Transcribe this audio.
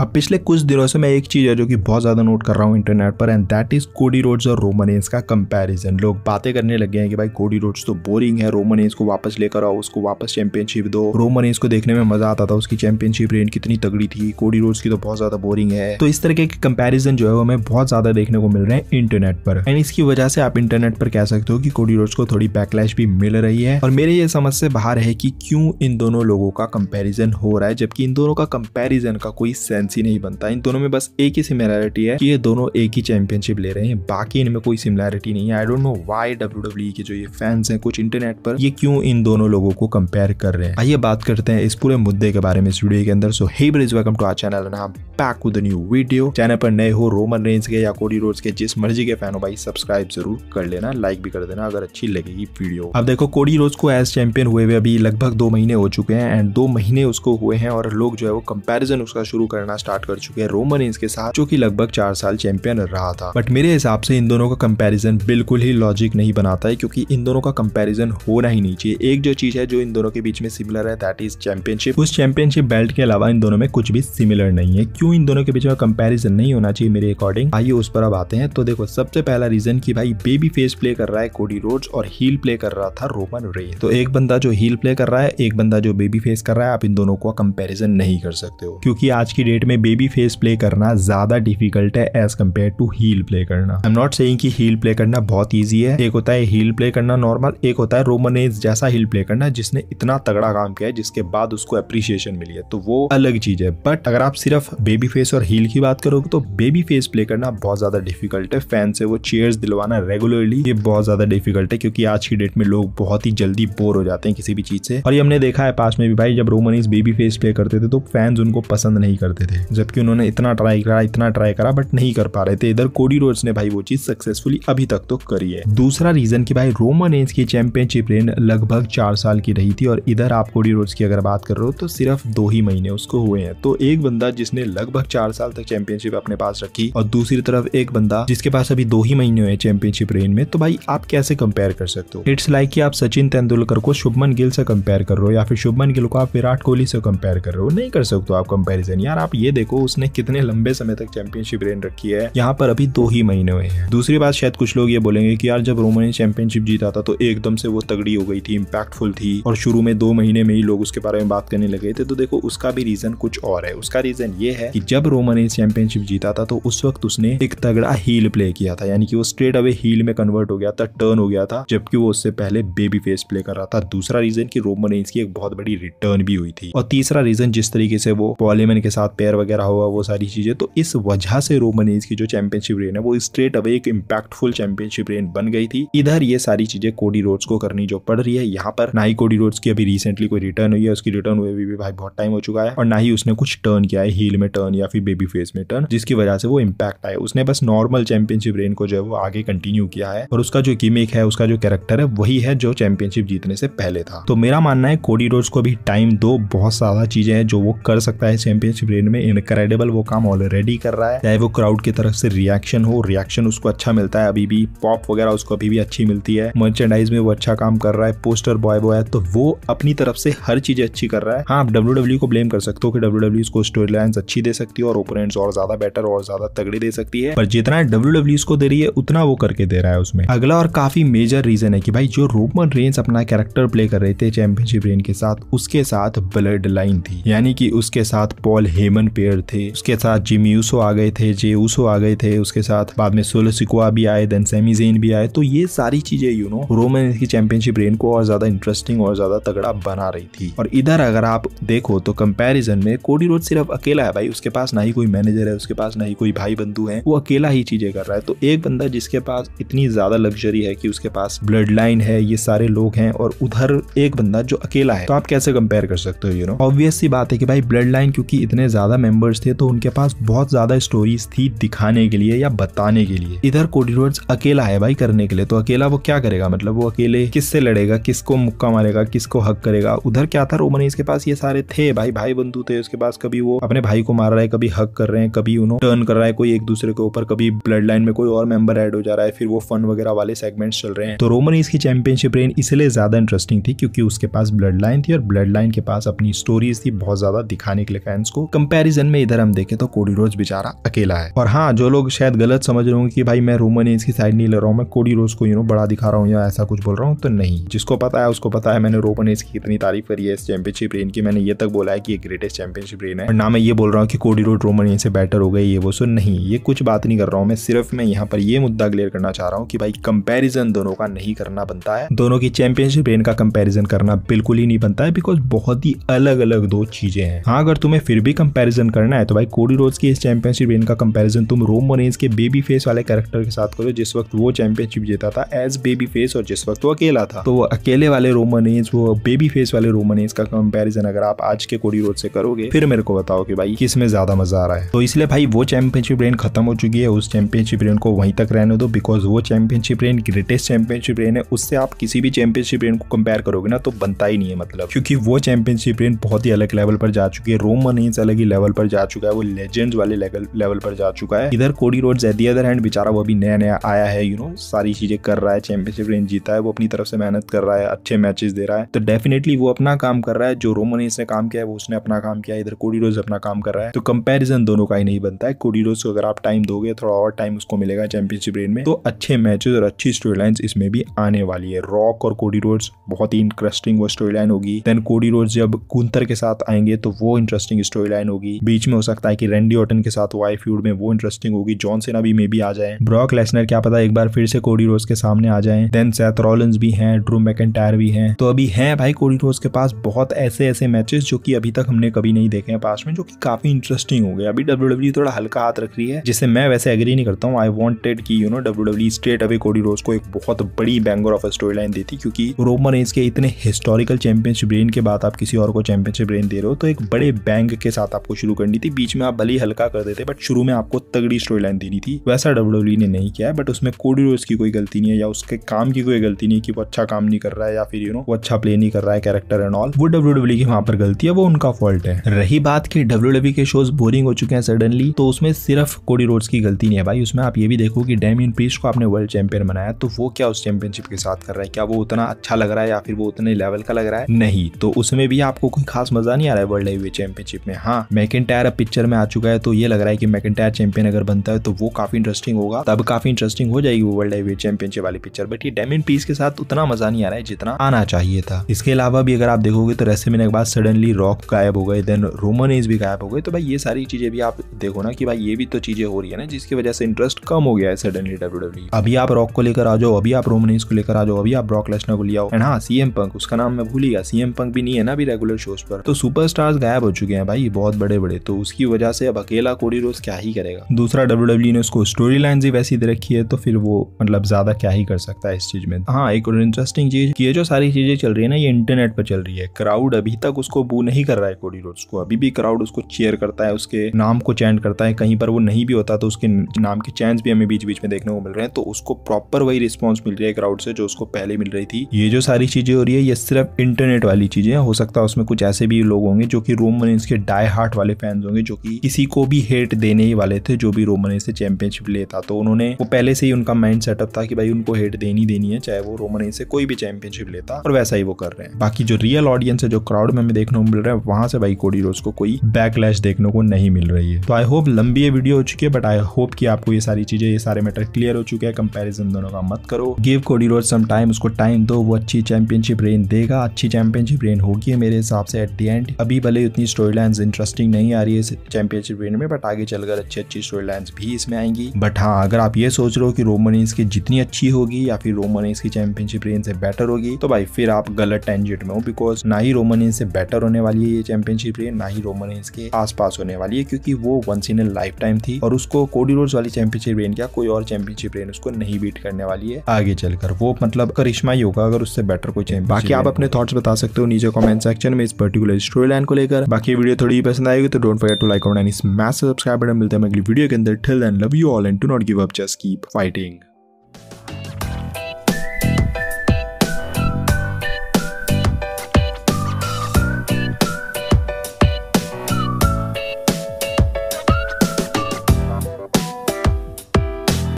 अब पिछले कुछ दिनों से मैं एक चीज़ है जो कि बहुत ज़्यादा नोट कर रहा हूँ इंटरनेट पर and that is Cody Rhodes और रोमनेस का कंपैरिजन लोग बातें करने लगे हैं कि भाई कोडी रोड्स तो बोरिंग है रोमनेस को वापस लेकर आओ उसको वापस चैंपियनशिप दो रोमनेस को देखने में मज़ा आता था उसकी चैंपियनशिप रेंज कितनी तगड़ी थी कोडी रोड्स की तो बहुत ज़्यादा बोरिंग है तो इस तरह के कंपेरिजन जो है वो हमें बहुत ज़्यादा देखने को मिल रहे हैं इंटरनेट पर एंड इसकी वजह से आप इंटरनेट पर कह सकते हो कि कोडी रोड्स को थोड़ी बैकलैश भी मिल रही है और मेरे ये समझ से बाहर है कि क्यों इन दोनों लोगों का कंपेरिजन हो रहा है जबकि इन दोनों का कंपेरिजन का कोई सेंस करेंसी नहीं बनता इन दोनों में बस एक ही सिमिलैरिटी है कि ये दोनों एक ही चैंपियनशिप ले रहे हैं बाकी इनमें कोई सिमिलैरिटी नहीं है I don't know why W के जो ये फैंस हैं कुछ इंटरनेट पर ये क्यों इन दोनों लोगों को कंपेयर कर रहे हैं आइए बात करते हैं इस पूरे मुद्दे के बारे में इस वीडियो के अंदर so hey bridge welcome to our channel नाम back with new video channel पर नए हो रोमन रेंज के या कोडी रोड्स के जिस मर्जी के फैन हो भाई सब्सक्राइब जरूर कर लेना लाइक भी कर देना अगर अच्छी लगेगी वीडियो अब देखो कोडी रोज को एज चैंपियन हुए हुए अभी लगभग दो महीने हो चुके हैं एंड दो महीने उसको हुए हैं और लोग जो है वो कंपेरिजन उसका शुरू करना करना स्टार्ट कर चुके हैं रोमन इंस के साथ जो की लगभग चार साल चैंपियन रहा था बट मेरे हिसाब से इन दोनों का कंपेरिजन बिल्कुल ही लॉजिक नहीं बनाता है क्योंकि इन दोनों का कंपेरिजन होना ही नहीं चाहिए एक जो चीज है जो इन दोनों के बीच में सिमिलर है दैट इज चैंपियनशिप उस चैंपियनशिप बेल्ट के अलावा इन दोनों में कुछ भी सिमिलर नहीं है क्यों इन दोनों के बीच में कंपेरिजन नहीं होना चाहिए मेरे अकॉर्डिंग आइए उस पर अब आते हैं तो देखो सबसे पहला रीजन की भाई बेबी फेस प्ले कर रहा है कोडी रोड्स और हील प्ले कर रहा था रोमन रे तो एक बंदा जो हील प्ले कर रहा है एक बंदा जो बेबी फेस कर रहा है आप इन दोनों को कंपेरिजन नहीं कर सकते हो क्योंकि आज की डेट में बेबी फेस प्ले करना ज़्यादा डिफिकल्ट है as compared to heel play करना आई एम नॉट सेइंग कि हील प्ले करना बहुत ईजी है एक होता है हील प्ले करना नॉर्मल एक होता है रोमनेज जैसा हील प्ले करना जिसने इतना तगड़ा काम किया है जिसके बाद उसको अप्रिशिएशन मिली है तो वो अलग चीज़ है बट अगर आप सिर्फ बेबी फेस और हील की बात करोगे तो बेबी फेस प्ले करना बहुत ज़्यादा डिफिकल्ट है फैन से वो चेयर्स दिलवाना रेगुलरली ये बहुत ज़्यादा डिफिकल्ट है क्योंकि आज की डेट में लोग बहुत ही जल्दी बोर हो जाते हैं किसी भी चीज़ से और ये हमने देखा है पास में भी भाई जब रोमनीज बेबी फेस प्ले करते थे तो फैंस उनको पसंद नहीं करते थे जबकि उन्होंने इतना ट्राई करा इतना ट्राई करा बट नहीं कर पा रहे थे इधर कोडी रोड्स ने भाई वो चीज सक्सेसफुली अभी तक तो करी है दूसरा रीजन की भाई रोमन एज की चैंपियनशिप रेन लगभग चार साल की रही थी और इधर आप कोडी रोड्स की अगर बात कर रहे हो तो सिर्फ दो ही महीने उसको हुए हैं तो एक बंदा जिसने लगभग चार साल तक चैंपियनशिप अपने पास रखी और दूसरी तरफ एक बंदा जिसके पास अभी दो ही महीने हुए चैंपियनशिप रेन में तो भाई आप कैसे कंपेयर कर सकते हो इट्स लाइक कि आप सचिन तेंदुलकर को शुभमन गिल से कंपेयर कर रहे हो या फिर शुभमन गिल को आप विराट कोहली से कंपेयर कर रहे हो नहीं कर सकते आप कंपेरिजन यार आप ये ये देखो उसने कितने लंबे समय तक चैंपियनशिप रेन रखी है यहाँ पर अभी दो ही महीने हुए हैं दूसरी बात शायद कुछ लोग ये बोलेंगे कि यार जब रोमन ने चैंपियनशिप जीता था तो एकदम से वो तगड़ी हो गई थी इम्पैक्टफुल थी और शुरू में दो महीने में ही लोग उसके बारे में बात करने लगे थे तो देखो उसका भी रीजन कुछ और है उसका रीजन ये है कि जब रोमन ने चैंपियनशिप जीता था तो उस वक्त उसने एक तगड़ा हील प्ले किया था यानी कि वो स्ट्रेट अवे हील में कन्वर्ट हो गया था टर्न हो गया था जबकि वो उससे पहले बेबी फेस प्ले कर रहा था दूसरा रीजन की रोमन की एक बहुत बड़ी रिटर्न भी हुई थी और तीसरा रीजन जिस तरीके से वो पॉलीमन के साथ पेयर वगैरह हुआ वो सारी चीज़ें तो इस वजह से रोमनीज की जो चैंपियनशिप रेन है वो स्ट्रेट अवे एक इम्पैक्टफुल चैंपियनशिप रेन बन गई थी इधर ये सारी चीज़ें कोडी रोड्स को करनी जो पड़ रही है यहाँ पर ना ही कोडी रोड्स की अभी रिसेंटली कोई रिटर्न हुई है उसकी रिटर्न हुए भी भाई बहुत टाइम हो चुका है और ना ही उसने कुछ टर्न किया है हील में टर्न या फिर बेबी फेस में टर्न जिसकी वजह से वो इम्पैक्ट आए उसने बस नॉर्मल चैंपियनशिप रेन को जो है वो आगे कंटिन्यू किया है और उसका जो गिमिक है उसका जो कैरेक्टर है वही है जो चैंपियनशिप जीतने से पहले था तो मेरा मानना है कोडी रोड्स को भी टाइम दो बहुत सारा चीजें हैं जो वो कर सकता है चैंपियनशिप रेन में इनक्रेडिबल वो काम ऑलरेडी कर रहा है चाहे वो क्राउड की तरफ से रिएक्शन हो रिएक्शन उसको अच्छा मिलता है अभी भी पॉप वगैरह उसको अभी भी अच्छी मिलती है मर्चेंडाइज में वो अच्छा काम कर रहा है पोस्टर बॉय बॉय तो वो अपनी तरफ से हर चीज अच्छी कर रहा है हाँ आप डब्ल्यू e को ब्लेम कर सकते हो कि डब्ल्यू इसको स्टोरी लाइन अच्छी दे सकती है और ओपोनेंट और ज्यादा बेटर और ज्यादा तगड़ी दे सकती है पर जितना डब्ल्यू e को दे रही है उतना वो करके दे रहा है उसमें अगला और काफी मेजर रीजन है कि भाई जो रोमन रेंस अपना कैरेक्टर प्ले कर रहे थे चैंपियनशिप रेन के साथ उसके साथ ब्लड लाइन थी यानी कि उसके साथ पॉल हेमन डोमिनेंट पेयर थे उसके साथ जिमी यूसो आ गए थे जे ऊसो आ गए थे उसके साथ बाद में सोलो सिकुआ भी आए देन सेमी जेन भी आए तो ये सारी चीजें यू नो रोमन की चैंपियनशिप रेन को और ज्यादा इंटरेस्टिंग और ज्यादा तगड़ा बना रही थी और इधर अगर आप देखो तो कंपेरिजन में कोडी रोड सिर्फ अकेला है भाई उसके पास ना ही कोई मैनेजर है उसके पास ना ही कोई भाई बंधु है वो अकेला ही चीजें कर रहा है तो एक बंदा जिसके पास इतनी ज्यादा लग्जरी है कि उसके पास ब्लड लाइन है ये सारे लोग हैं और उधर एक बंदा जो अकेला है तो आप कैसे कंपेयर कर सकते हो यू नो ऑब्वियस सी बात है कि भाई ब्लड लाइन क्योंकि इतने ज्यादा ज़्यादा मेंबर्स थे तो उनके पास बहुत ज़्यादा स्टोरीज थी दिखाने के लिए या बताने के लिए इधर कोडी अकेला है भाई करने के लिए तो अकेला वो क्या करेगा मतलब वो अकेले किससे लड़ेगा किसको मुक्का मारेगा किसको हक करेगा उधर क्या था रोमनीस के पास ये सारे थे भाई भाई बंधु थे उसके पास कभी वो अपने भाई को मार रहा है कभी हक कर रहे हैं कभी उन्होंने टर्न कर रहा है कोई एक दूसरे के ऊपर कभी ब्लड लाइन में कोई और मेंबर ऐड हो जा रहा है फिर वो फन वगैरह वाले सेगमेंट्स चल रहे हैं तो रोमनीस की चैंपियनशिप रेन इसलिए ज्यादा इंटरेस्टिंग थी क्योंकि उसके पास ब्लड लाइन थी और ब्लड लाइन के पास अपनी स्टोरीज थी बहुत ज्यादा दिखाने के लिए फैंस को कंपेयर कंपैरिजन में इधर हम देखें तो कोडी रोज बेचारा अकेला है और हाँ जो लोग शायद गलत समझ रहे होंगे कि भाई मैं रोमन एज की साइड नहीं ले रहा हूँ मैं कोडी रोज को यू नो बड़ा दिखा रहा हूँ या ऐसा कुछ बोल रहा हूँ तो नहीं जिसको पता है उसको पता है मैंने एज की इतनी तारीफ करी है इस चैंपियनशिप रेन की मैंने ये तक बोला है कि ये ग्रेटेस्ट चैंपियनशिप रेन है और ना मैं ये बोल रहा हूँ कि कोडी रोमन एज से बेटर हो गई ये वो सो नहीं ये कुछ बात नहीं कर रहा हूँ मैं सिर्फ मैं यहाँ पर ये मुद्दा क्लियर करना चाह रहा हूँ कि भाई कंपेरिजन दोनों का नहीं करना बनता है दोनों की चैंपियनशिप रेन का कंपेरिजन करना बिल्कुल ही नहीं बनता है बिकॉज बहुत ही अलग अलग दो चीजें हैं हाँ अगर तुम्हें फिर भी कंपेरिजन कंपैरिजन करना है तो भाई कोडी रोज की इस चैंपियनशिप इनका कंपैरिजन तुम रोमो रेंज के बेबी फेस वाले कैरेक्टर के साथ करो जिस वक्त वो चैंपियनशिप जीता था एज बेबी फेस और जिस वक्त वो अकेला था तो वो अकेले वाले रोमन एज वो बेबी फेस वाले रोमन एज का कंपेरिजन अगर आप आज के कोडी रोज से करोगे फिर मेरे को बताओ कि भाई किस में ज्यादा मजा आ रहा है तो इसलिए भाई वो चैंपियनशिप रेन खत्म हो चुकी है उस चैंपियनशिप रेन को वहीं तक रहने दो बिकॉज वो championship reign greatest championship reign है उससे आप किसी भी चैंपियनशिप रेन को कंपेयर करोगे ना तो बनता ही नहीं है मतलब क्योंकि वो चैंपियनशिप रेन बहुत ही अलग लेवल पर जा चुकी है रोमन एज अलग ही लेवल लेवल पर जा चुका है वो लेजेंड वाले लेवल पर जा चुका है इधर कोडी रोड एट अदर हैंड बेचारा वो अभी नया नया आया है यू नो सारी चीजें कर रहा है चैंपियनशिप रेंज जीता है वो अपनी तरफ से मेहनत कर रहा है अच्छे मैचेस दे रहा है तो डेफिनेटली वो अपना काम कर रहा है जो रोमन ने काम किया है वो उसने अपना काम किया इधर कोडी रोज अपना काम कर रहा है तो कंपेरिजन दोनों का ही नहीं बनता है कोडी रोज को अगर आप टाइम दोगे थोड़ा और टाइम उसको मिलेगा चैंपियनशिप रेंज में तो अच्छे मैचेस और अच्छी स्टोरी लाइन इसमें भी आने वाली है रॉक और कोडी रोड बहुत ही इंटरेस्टिंग वो स्टोरी लाइन होगी देन कोडी रोड जब कुंतर के साथ आएंगे तो वो इंटरेस्टिंग स्टोरी लाइन होगी होगी बीच में हो सकता है कि रेंडी ऑटन के साथ वाई फ्यूड में वो इंटरेस्टिंग होगी जॉन सेना भी मे भी आ जाए ब्रॉक लेसनर क्या पता एक बार फिर से कोडी रोज के सामने आ जाए देन सेथ रॉलिन्स भी हैं ड्रू मैक भी हैं तो अभी हैं भाई कोडी रोज के पास बहुत ऐसे ऐसे मैचेस जो कि अभी तक हमने कभी नहीं देखे हैं पास में जो कि काफी इंटरेस्टिंग हो गया अभी डब्ल्यू e थोड़ा हल्का हाथ रख रही है जिससे मैं वैसे एग्री नहीं करता हूँ आई वॉन्टेड की you know W straight away Cody Rhodes को एक बहुत बड़ी बैंगर ऑफ स्टोरी लाइन देती क्योंकि रोमन रेंज के इतने हिस्टोरिकल चैंपियनशिप रेन के बाद आप किसी और को चैंपियनशिप रेन दे रहे हो तो एक बड़े बैंग के साथ आपको शुरू करनी थी बीच में आप भले ही हल्का कर देते बट शुरू में आपको तगड़ी स्टोरी लाइन देनी थी वैसा डब्ल्यू ने नहीं किया है बट उसमें कोडी रोज की कोई गलती नहीं है या उसके काम की कोई गलती नहीं कि वो अच्छा काम नहीं कर रहा है या फिर यू नो वो अच्छा प्ले नहीं कर रहा है कैरेक्टर एंड ऑल वो डब्ल्यू डब्ल्यू की वहां पर गलती है वो उनका फॉल्ट है रही बात की डब्ल्यू के शोज बोरिंग हो चुके हैं सडनली तो उसमें सिर्फ कोडी रोड्स की गलती नहीं है भाई उसमें आप ये भी देखो कि डैमिन पीस को आपने वर्ल्ड चैंपियन बनाया तो वो क्या उस चैंपियनशिप के साथ कर रहा है क्या वो उतना अच्छा लग रहा है या फिर वो उतने लेवल का लग रहा है नहीं तो उसमें भी आपको कोई खास मजा नहीं आ रहा है वर्ल्ड हेवी चैंपियनशिप में हाँ मैके मैकेटायर अब पिक्चर में आ चुका है तो ये लग रहा है कि मैकेटायर चैंपियन अगर बनता है तो वो काफी इंटरेस्टिंग होगा तब काफी इंटरेस्टिंग हो जाएगी वो वर्ल्ड हेवीवेट चैंपियनशिप वाली पिक्चर बट ये डेमिन पीस के साथ उतना मजा नहीं आ रहा है जितना आना चाहिए था इसके अलावा भी अगर आप देखोगे तो रेसमिन के बाद सडनली रॉक गायब हो गए देन रोमन एज भी गायब हो गए तो भाई ये सारी चीजें भी आप देखो ना कि भाई ये भी तो चीजें हो रही है ना जिसकी वजह से इंटरेस्ट कम हो गया है सडनली डब्ल्यू अभी आप रॉक को लेकर आ जाओ अभी आप रोमन एज को लेकर आ जाओ अभी आप ब्रॉक लेसनर को ले आओ एंड हाँ सीएम पंक उसका नाम मैं भूलिया सीएम पंक भी नहीं है ना अभी रेगुलर शोज पर तो सुपर गायब हो चुके हैं भाई बहुत बड़े बढ़े तो उसकी वजह से अब अकेला कोडी रोज क्या ही करेगा दूसरा डब्ल्यू डब्ल्यू e ने उसको स्टोरी लाइन ही वैसी दे रखी है तो फिर वो मतलब ज्यादा क्या ही कर सकता है इस चीज में हाँ एक और इंटरेस्टिंग चीज ये जो सारी चीजें चल रही है ना ये इंटरनेट पर चल रही है क्राउड अभी तक उसको बू नहीं कर रहा है कोडी रोज को अभी भी क्राउड उसको चेयर करता है उसके नाम को चैन करता है कहीं पर वो नहीं भी होता तो उसके नाम के चैन भी हमें बीच बीच में देखने को मिल रहे हैं तो उसको प्रॉपर वही रिस्पॉन्स मिल रही है क्राउड से जो उसको पहले मिल रही थी ये जो सारी चीजें हो रही है ये सिर्फ इंटरनेट वाली चीजें हो सकता है उसमें कुछ ऐसे भी लोग होंगे जो कि रोमन के डाई हार्ट वाले वाले फैंस होंगे जो कि किसी को भी हेट देने ही वाले थे जो भी रोमन से चैंपियनशिप लेता तो उन्होंने वो पहले से ही उनका माइंड सेटअप था कि भाई उनको हेट देनी देनी है चाहे वो रोमन से कोई भी चैंपियनशिप लेता और वैसा ही वो कर रहे हैं बाकी जो रियल ऑडियंस है जो क्राउड में हमें देखने को मिल रहा है वहां से भाई कोडी रोज को कोई बैकलैश देखने को नहीं मिल रही है तो आई होप लंबी ये वीडियो हो चुकी है बट आई होप कि आपको ये सारी चीजें ये सारे मैटर क्लियर हो चुके हैं कंपेरिजन दोनों का मत करो गिव कोडी रोज सम टाइम उसको टाइम दो वो अच्छी चैंपियनशिप रेन देगा अच्छी चैंपियनशिप रेन होगी मेरे हिसाब से एट दी एंड अभी भले उतनी स्टोरी लाइन इंटरेस्टिंग नहीं आ रही है इस चैंपियनशिप इवेंट में बट आगे चलकर अच्छी अच्छी स्टोरी लाइन भी इसमें आएंगी बट हाँ अगर आप ये सोच रहे हो कि रोमन रेंस की जितनी अच्छी होगी या फिर रोमन रेंस की चैंपियनशिप रेंज से बेटर होगी तो भाई फिर आप गलत टेंजेट में हो बिकॉज ना ही रोमन रेंस से बेटर होने वाली है ये चैंपियनशिप रेंज ना ही रोमन रेंस के आसपास होने वाली है क्योंकि वो once in a lifetime थी और उसको कोडी रोड वाली चैंपियनशिप रेंज क्या कोई और चैंपियनशिप रेंज उसको नहीं बीट करने वाली है आगे चलकर वो मतलब करिश्मा ही होगा अगर उससे बेटर कोई चैंपियन बाकी आप अपने थॉट्स बता सकते हो नीचे कॉमेंट सेक्शन में इस पर्टिकुलर स्टोरी लाइन को लेकर बाकी वीडियो थोड़ी पसंद आएगी लगे तो डोंट फॉरगेट टू लाइक और एंड मैसेज सब्सक्राइब बटन मिलते हैं अगली वीडियो के अंदर till then love you all and do not give up just keep fighting